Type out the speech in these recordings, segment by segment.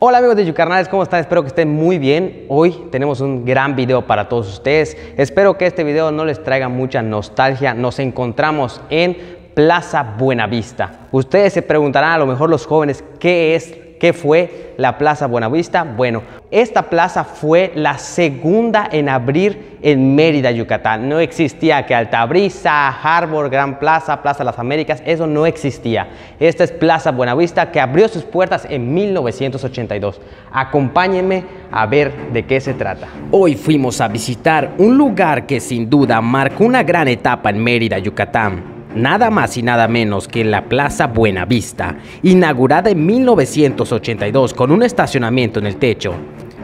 Hola amigos de Yucarnales, ¿cómo están? Espero que estén muy bien. Hoy tenemos un gran video para todos ustedes. Espero que este video no les traiga mucha nostalgia. Nos encontramos en Plaza Buenavista. Ustedes se preguntarán a lo mejor los jóvenes qué es ¿Qué fue la Plaza Buenavista? Bueno, esta plaza fue la segunda en abrir en Mérida, Yucatán. No existía que Altabrisa, Harbor, Gran Plaza, Plaza Las Américas, eso no existía. Esta es Plaza Buenavista que abrió sus puertas en 1982. Acompáñenme a ver de qué se trata. Hoy fuimos a visitar un lugar que sin duda marcó una gran etapa en Mérida, Yucatán nada más y nada menos que la Plaza Buena Vista, inaugurada en 1982 con un estacionamiento en el techo.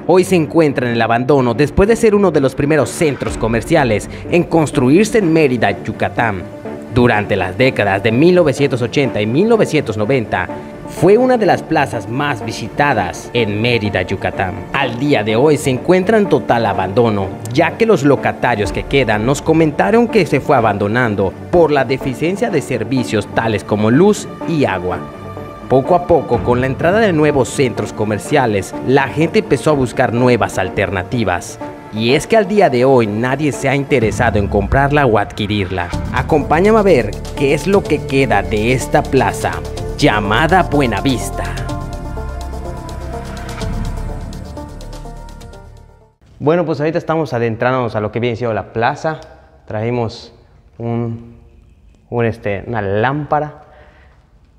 Hoy se encuentra en el abandono después de ser uno de los primeros centros comerciales en construirse en Mérida, Yucatán, durante las décadas de 1980 y 1990, fue una de las plazas más visitadas en Mérida, Yucatán. Al día de hoy se encuentra en total abandono, ya que los locatarios que quedan nos comentaron que se fue abandonando por la deficiencia de servicios tales como luz y agua. Poco a poco, con la entrada de nuevos centros comerciales, la gente empezó a buscar nuevas alternativas, y es que al día de hoy nadie se ha interesado en comprarla o adquirirla. Acompáñame a ver qué es lo que queda de esta plaza llamada Buenavista. Bueno, pues ahorita estamos adentrándonos a lo que viene siendo la plaza. Trajimos este, una lámpara.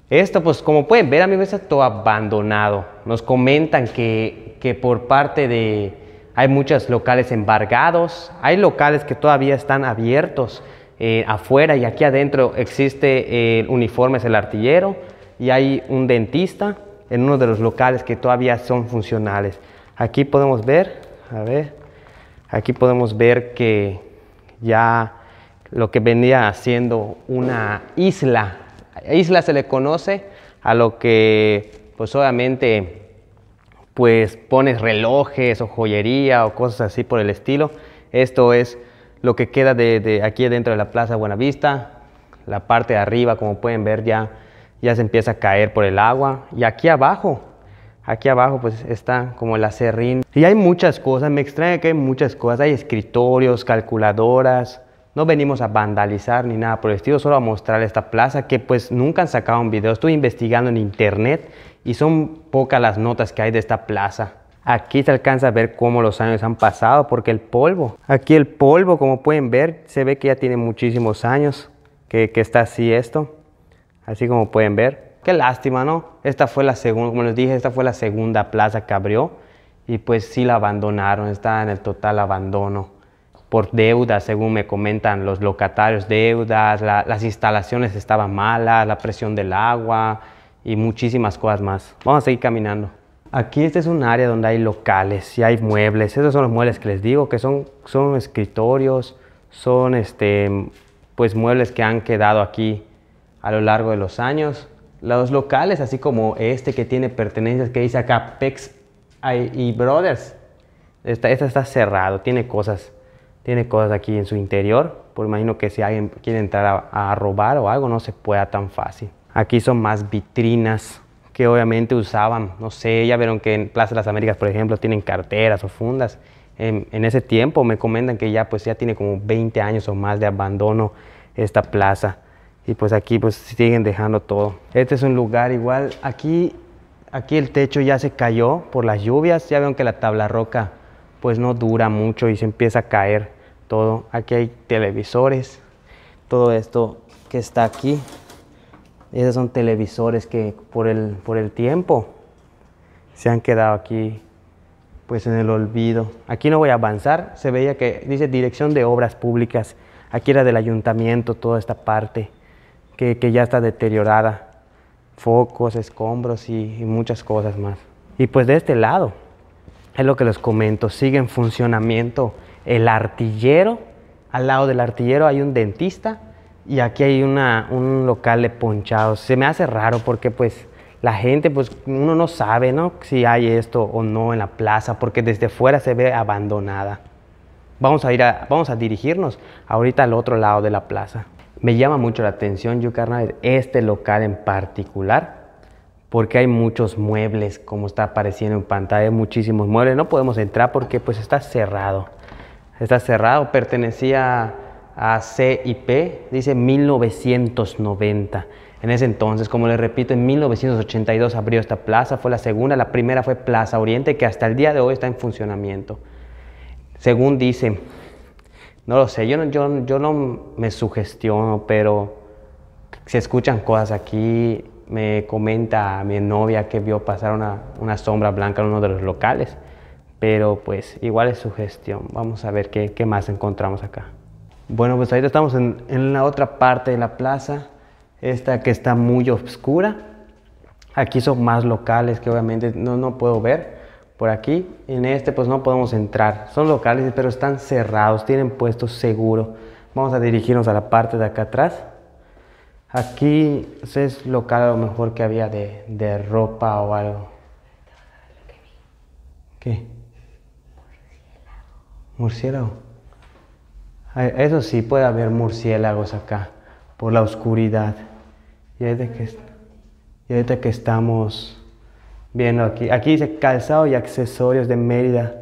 Esto, pues como pueden ver, amigos, está todo abandonado. Nos comentan que por parte de, hay muchos locales embargados, hay locales que todavía están abiertos eh, afuera y aquí adentro existe el eh, uniforme, es el artillero y hay un dentista en uno de los locales que todavía son funcionales. Aquí podemos ver, a ver, aquí podemos ver que ya lo que venía siendo una isla, isla se le conoce a lo que pues obviamente pues pones relojes o joyería o cosas así por el estilo. Esto es lo que queda de, aquí dentro de la Plaza Buenavista. La parte de arriba, como pueden ver, ya, ya se empieza a caer por el agua. Y aquí abajo, aquí abajo pues está como el acerrín. Y hay muchas cosas, me extraña que hay muchas cosas. Hay escritorios, calculadoras, no venimos a vandalizar ni nada por el solo a mostrar esta plaza que pues nunca han sacado un video. Estuve investigando en internet y son pocas las notas que hay de esta plaza. Aquí se alcanza a ver cómo los años han pasado porque el polvo, aquí el polvo como pueden ver, se ve que ya tiene muchísimos años que, que está así esto, así como pueden ver. Qué lástima, ¿no? Esta fue la segunda, como les dije, esta fue la segunda plaza que abrió y pues sí la abandonaron, está en el total abandono por deudas, según me comentan los locatarios, deudas, las instalaciones estaban malas, la presión del agua y muchísimas cosas más. Vamos a seguir caminando. Aquí este es un área donde hay locales y hay muebles. Esos son los muebles que les digo, que son, son escritorios, son este, pues muebles que han quedado aquí a lo largo de los años. Los locales, así como este que tiene pertenencias que dice acá Pex y Brothers, esta, esta está cerrado, tiene cosas tiene cosas aquí en su interior, por pues imagino que si alguien quiere entrar a, robar o algo no se pueda tan fácil. Aquí son más vitrinas que obviamente usaban, no sé, ya vieron que en Plaza de las Américas, por ejemplo, tienen carteras o fundas. En, ese tiempo me comentan que ya pues ya tiene como 20 años o más de abandono esta plaza y pues aquí pues siguen dejando todo. Este es un lugar igual, aquí, aquí el techo ya se cayó por las lluvias, ya vieron que la tabla roca pues no dura mucho y se empieza a caer todo. Aquí hay televisores. Todo esto que está aquí. Esos son televisores que por el, por el tiempo se han quedado aquí pues en el olvido. Aquí no voy a avanzar. Se veía que dice Dirección de Obras Públicas. Aquí era del ayuntamiento toda esta parte que, que ya está deteriorada. Focos, escombros y, y muchas cosas más. Y pues de este lado, es lo que les comento, sigue en funcionamiento el artillero, al lado del artillero hay un dentista y aquí hay un local de ponchados. Se me hace raro porque pues la gente, pues uno no sabe, ¿no? Si hay esto o no en la plaza, porque desde fuera se ve abandonada. Vamos a ir a, vamos a dirigirnos ahorita al otro lado de la plaza. Me llama mucho la atención, carnaval, este local en particular, porque hay muchos muebles, como está apareciendo en pantalla, muchísimos muebles. No podemos entrar porque pues está cerrado está cerrado, pertenecía a CIP, dice 1990. En ese entonces, como les repito, en 1982 abrió esta plaza, fue la segunda, la primera fue Plaza Oriente, que hasta el día de hoy está en funcionamiento. Según dicen, no lo sé, yo no, me sugestiono, pero se escuchan cosas aquí, me comenta mi novia que vio pasar una sombra blanca en uno de los locales pero pues igual es su gestión. Vamos a ver qué, más encontramos acá. Bueno, pues ahorita estamos en, la otra parte de la plaza, esta que está muy oscura. Aquí son más locales que obviamente no, no puedo ver. Por aquí, en este pues no podemos entrar. Son locales pero están cerrados, tienen puesto seguro. Vamos a dirigirnos a la parte de acá atrás. Aquí es local a lo mejor que había de, de ropa o algo. ¿Qué? Murciélago. Eso sí, puede haber murciélagos acá, por la oscuridad. Y ahorita que, y que estamos viendo aquí, aquí dice calzado y accesorios de Mérida,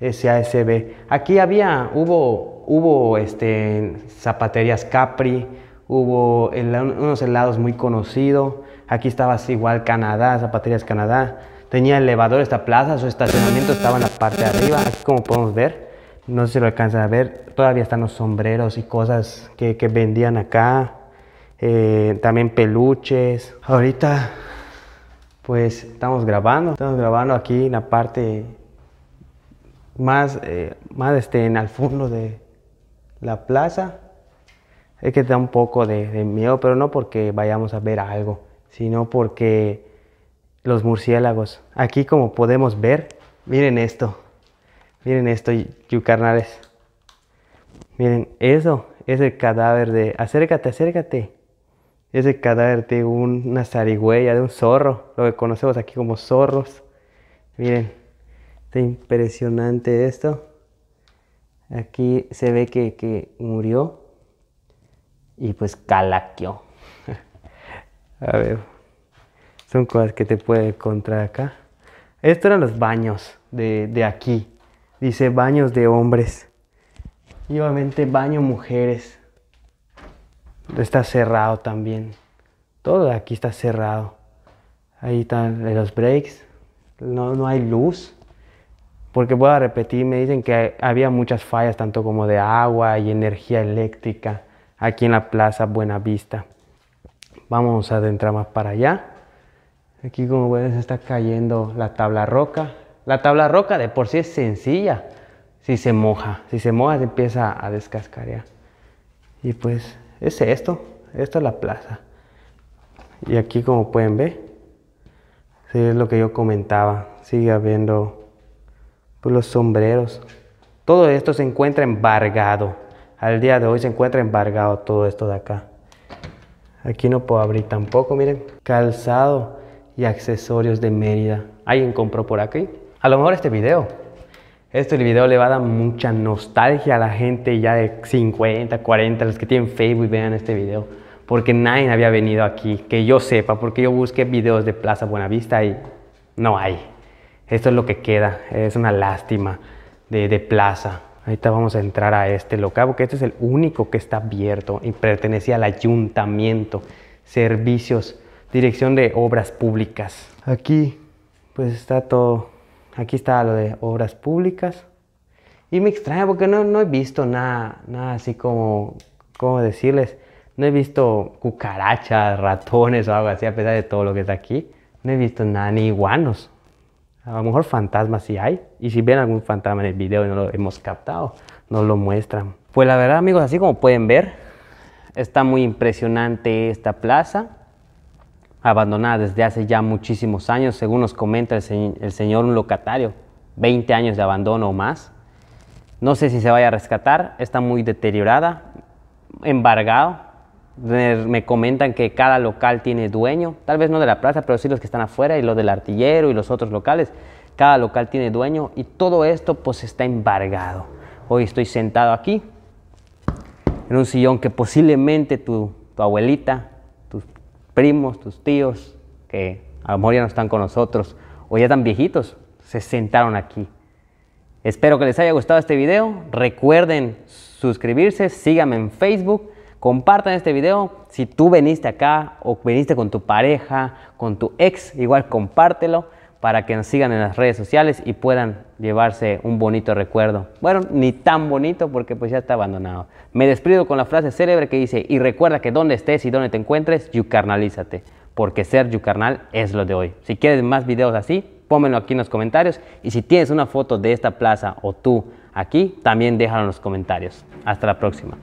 SASB. Aquí había, hubo, hubo este, zapaterías Capri, hubo unos helados muy conocidos. Aquí estaba igual Canadá, zapaterías Canadá. Tenía elevador esta plaza, su estacionamiento estaba en la parte de arriba, aquí como podemos ver no sé si lo alcanzan a ver, todavía están los sombreros y cosas que, vendían acá, eh, también peluches. Ahorita pues estamos grabando, estamos grabando aquí en la parte más, eh, más este, en el fondo de la plaza. Es que da un poco de miedo, pero no porque vayamos a ver algo, sino porque los murciélagos. Aquí como podemos ver, miren esto. Miren esto, yucarnales. Miren, eso es el cadáver de... Acércate, acércate. Es el cadáver de una zarigüeya, de un zorro. Lo que conocemos aquí como zorros. Miren, está impresionante esto. Aquí se ve que, murió. Y pues calaqueó. A ver. Son cosas que te puede encontrar acá. Estos eran los baños de, de aquí Dice baños de hombres. Y obviamente baño mujeres. Está cerrado también. Todo aquí está cerrado. Ahí están los breaks. No, no hay luz. Porque voy a repetir, me dicen que había muchas fallas, tanto como de agua y energía eléctrica, aquí en la Plaza Buenavista. Vamos a adentrar más para allá. Aquí como se está cayendo la tabla roca, la tabla roca de por sí es sencilla. Si se moja, si se moja se empieza a descascarear. Y pues es esto, esta es la plaza. Y aquí como pueden ver, es lo que yo comentaba, sigue habiendo pues, los sombreros. Todo esto se encuentra embargado. Al día de hoy se encuentra embargado todo esto de acá. Aquí no puedo abrir tampoco, miren. Calzado y accesorios de Mérida. Alguien compró por aquí a lo mejor este video. Este video le va a dar mucha nostalgia a la gente ya de 50, 40, los que tienen Facebook vean este video. Porque nadie había venido aquí, que yo sepa, porque yo busqué videos de Plaza Buenavista y no hay. Esto es lo que queda, es una lástima de, de plaza. Ahorita vamos a entrar a este local porque este es el único que está abierto y pertenecía al ayuntamiento, servicios, dirección de obras públicas. Aquí pues está todo Aquí está lo de obras públicas. Y me extraña porque no, he visto nada, nada así como, ¿cómo decirles? No he visto cucarachas, ratones o algo así, a pesar de todo lo que está aquí. No he visto nada, ni iguanos. A lo mejor fantasmas si hay. Y si ven algún fantasma en el video y no lo hemos captado, nos lo muestran. Pues la verdad, amigos, así como pueden ver, está muy impresionante esta plaza abandonada desde hace ya muchísimos años, según nos comenta el, señor un locatario, 20 años de abandono o más. No sé si se vaya a rescatar, está muy deteriorada, embargado. Me comentan que cada local tiene dueño, tal vez no de la plaza, pero sí los que están afuera y los del artillero y los otros locales. Cada local tiene dueño y todo esto pues está embargado. Hoy estoy sentado aquí en un sillón que posiblemente tu abuelita primos, tus tíos, que a lo mejor ya no están con nosotros o ya están viejitos, se sentaron aquí. Espero que les haya gustado este video. Recuerden suscribirse, síganme en Facebook, compartan este video. Si tú viniste acá o viniste con tu pareja, con tu ex, igual compártelo para que nos sigan en las redes sociales y puedan llevarse un bonito recuerdo. Bueno, ni tan bonito porque pues ya está abandonado. Me despido con la frase célebre que dice, y recuerda que donde estés y donde te encuentres, yucarnalízate, porque ser yucarnal es lo de hoy. Si quieres más videos así, pónmelo aquí en los comentarios y si tienes una foto de esta plaza o tú aquí, también déjalo en los comentarios. Hasta la próxima.